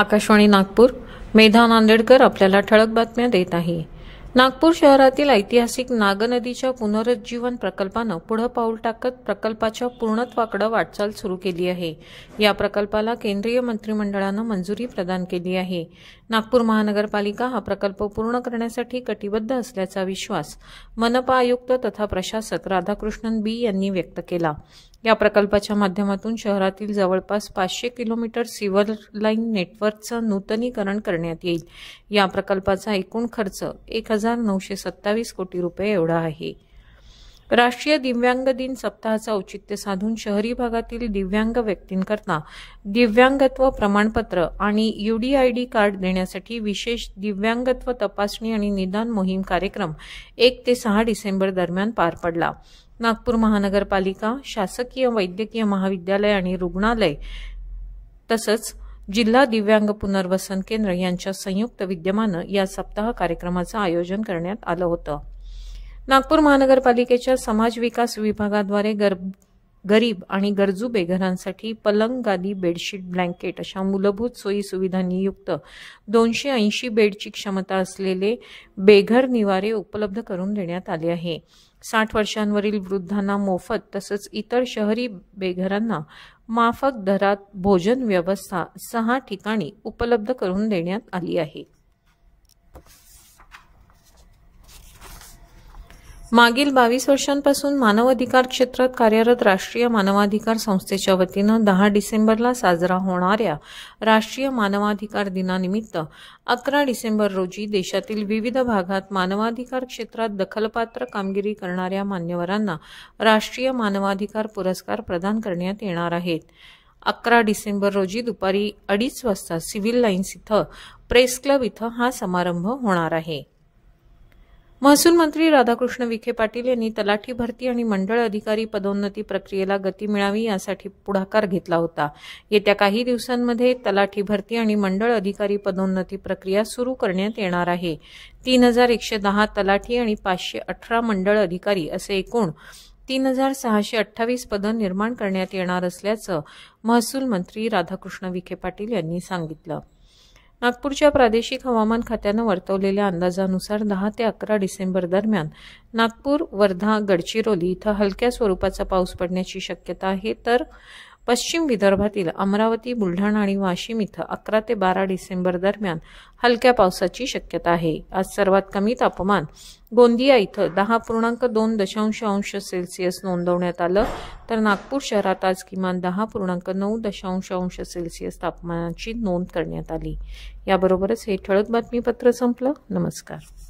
आकाशवाणी नागपूर मेधा नांदेडकर आपल्याला ठळक बातम्या देत आहे नागपूर शहरातील ऐतिहासिक नागनदीच्या पुनरुज्जीवन प्रकल्पानं पुढं पाऊल टाकत प्रकल्पाच्या पूर्णत्वाकडे वाटचाल सुरू केली आहे या प्रकल्पाला केंद्रीय मंत्रिमंडळानं मंजुरी प्रदान केली आहे नागपूर महानगरपालिका हा प्रकल्प पूर्ण करण्यासाठी कटिबद्ध असल्याचा विश्वास मनपा आयुक्त तथा प्रशासक राधाकृष्णन बी यांनी व्यक्त केला या प्रकल्पाच्या माध्यमातून शहरातील जवळपास पाचशे किलोमीटर सिव्हर लाईन नेटवर्कचं नूतनीकरण करण्यात येईल या प्रकल्पाचा एकूण खर्च एक हजार नऊशे सत्तावीस कोटी रुपये एवढा आहे राष्ट्रीय दिव्यांग दिन सप्ताहाचं औचित्य साधून शहरी भागातील दिव्यांग व्यक्तींकरता दिव्यांगत्व प्रमाणपत्र आणि युडीआयडी कार्ड देण्यासाठी विशेष दिव्यांगत्व तपासणी आणि निदान मोहीम कार्यक्रम एक ते सहा डिसेंबर दरम्यान पार पडला नागपूर महानगरपालिका शासकीय वैद्यकीय महाविद्यालय आणि रुग्णालय तसंच जिल्हा दिव्यांग पुनर्वसन केंद्र यांच्या संयुक्त विद्यमानं या सप्ताह कार्यक्रमाचं आयोजन करण्यात आलं होतं नागपूर महानगरपालिकेच्या समाज विकास विभागाद्वारे गरीब आणि गरजू बेघरांसाठी पलंग गादी बेडशीट ब्लँकेट अशा मूलभूत सोयी सुविधांनी युक्त दोनशे ऐंशी बेडची क्षमता असलेले बेघर निवारे उपलब्ध करून देण्यात आले आहे साठ वर्षांवरील वृद्धांना मोफत तसंच इतर शहरी बेघरांना माफक दरात भोजन व्यवस्था सहा ठिकाणी उपलब्ध करून देण्यात आली आहे मागील बावीस वर्षांपासून मानवाधिकार क्षेत्रात कार्यरत राष्ट्रीय मानवाधिकार संस्थेच्या वतीनं दहा डिसेंबरला साजरा होणाऱ्या राष्ट्रीय मानवाधिकार दिनानिमित्त अकरा डिसेंबर रोजी देशातील विविध भागात मानवाधिकार क्षेत्रात दखलपात्र कामगिरी करणाऱ्या मान्यवरांना राष्ट्रीय मानवाधिकार पुरस्कार प्रदान करण्यात येणार आहेत अकरा डिसेंबर रोजी दुपारी अडीच वाजता सिव्हिल लाईन्स इथं प्रेस क्लब इथं हा समारंभ होणार आहे महसूल मंत्री राधाकृष्ण विखे पाटील यांनी तलाठी भरती आणि मंडळ अधिकारी पदोन्नती प्रक्रियेला गती मिळावी यासाठी पुढाकार घेतला होता येत्या काही दिवसांमध्ये तलाठी भरती आणि मंडळ अधिकारी पदोन्नती प्रक्रिया सुरू करण्यात येणार आहे तीन हजार एकशे दहा तलाठी आणि पाचशे अठरा मंडळ अधिकारी असे एकूण तीन हजार सहाशे अठ्ठावीस पदं निर्माण करण्यात येणार असल्याचं महसूल मंत्री राधाकृष्ण विखे पाटील यांनी सांगितलं नागपूरच्या प्रादेशिक हवामान खात्यानं वर्तवलेल्या अंदाजानुसार दहा ते अकरा डिसेंबर दरम्यान नागपूर वर्धा गडचिरोली इथं हलक्या स्वरूपाचा पाऊस पडण्याची शक्यता आहे तर पश्चिम विदर्भातील अमरावती बुलढाणा आणि वाशिम इथं अकरा ते बारा डिसेंबर दरम्यान हलक्या पावसाची शक्यता आहे आज सर्वात कमी तापमान गोंदिया इथं दहा पूर्णांक दोन दशांश अंश सेल्सिअस नोंदवण्यात आलं तर नागपूर शहरात आज किमान दहा पूर्णांक नऊ दशांश अंश सेल्सिअस तापमानाची नोंद करण्यात आली याबरोबरच हे ठळक बातमीपत्र संपलं नमस्कार